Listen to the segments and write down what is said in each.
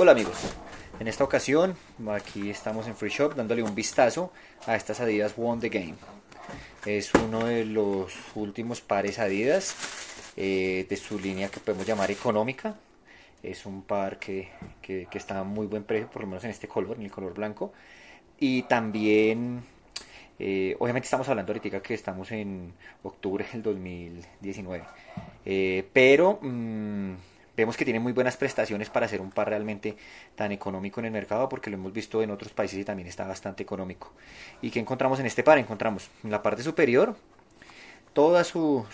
Hola amigos, en esta ocasión aquí estamos en Free Shop dándole un vistazo a estas Adidas One the Game. Es uno de los últimos pares Adidas eh, de su línea que podemos llamar económica. Es un par que, está a muy buen precio, por lo menos en este color, en el color blanco. Y también eh, obviamente estamos hablando ahorita que estamos en octubre del 2019, eh, pero mm, vemos que tiene muy buenas prestaciones para ser un par realmente tan económico en el mercado, porque lo hemos visto en otros países y también está bastante económico. ¿Y qué encontramos en este par? Encontramos en la parte superior, todo su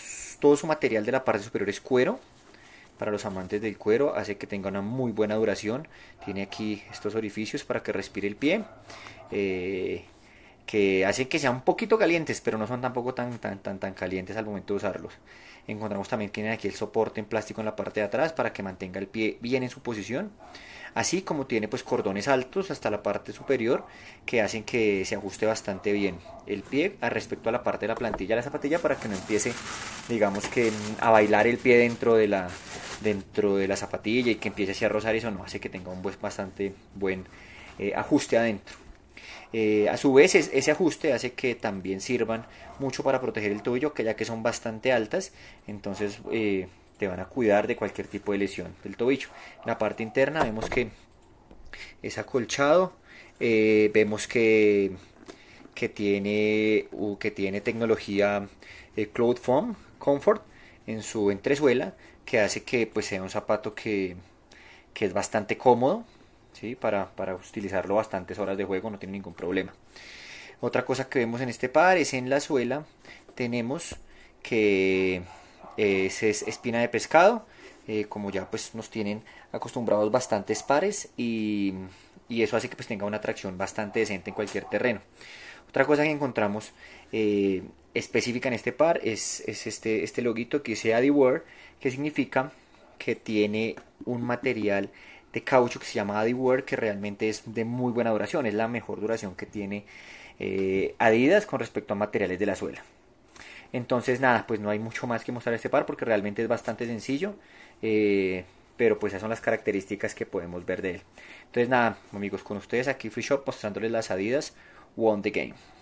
material de la parte superior es cuero, para los amantes del cuero hace que tenga una muy buena duración tiene aquí estos orificios para que respire el pie eh, que hacen que sean un poquito calientes, pero no son tampoco tan, tan, tan, tan calientes al momento de usarlos. Encontramos también tienen aquí el soporte en plástico en la parte de atrás para que mantenga el pie bien en su posición. Así como tiene pues cordones altos hasta la parte superior que hacen que se ajuste bastante bien el pie respecto a la parte de la plantilla de la zapatilla para que no empiece digamos que a bailar el pie dentro de la, dentro de la zapatilla y que empiece a rozar eso no hace que tenga un buen, bastante buen eh, ajuste adentro. Eh, a su vez, ese ajuste hace que también sirvan mucho para proteger el tobillo, que ya que son bastante altas, entonces eh, te van a cuidar de cualquier tipo de lesión del tobillo. En la parte interna vemos que es acolchado, eh, vemos que, tiene, que tiene tecnología Cloud Foam Comfort en su entresuela, que hace que pues, sea un zapato que es bastante cómodo, ¿sí? para, para utilizarlo bastantes horas de juego, no tiene ningún problema. Otra cosa que vemos en este par es en la suela tenemos que eh, es, es espina de pescado, eh, como ya pues nos tienen acostumbrados bastantes pares y, y, eso hace que pues tenga una tracción bastante decente en cualquier terreno. Otra cosa que encontramos eh, específica en este par es, es, este, este loguito que dice AdiWord, que significa que tiene un material de caucho que se llama Adiware que realmente es de muy buena duración, es la mejor duración que tiene eh, Adidas con respecto a materiales de la suela. Entonces nada, pues no hay mucho más que mostrar este par porque realmente es bastante sencillo, eh, pero pues esas son las características que podemos ver de él. Entonces nada, amigos, con ustedes aquí Free Shop mostrándoles las Adidas Won the Game.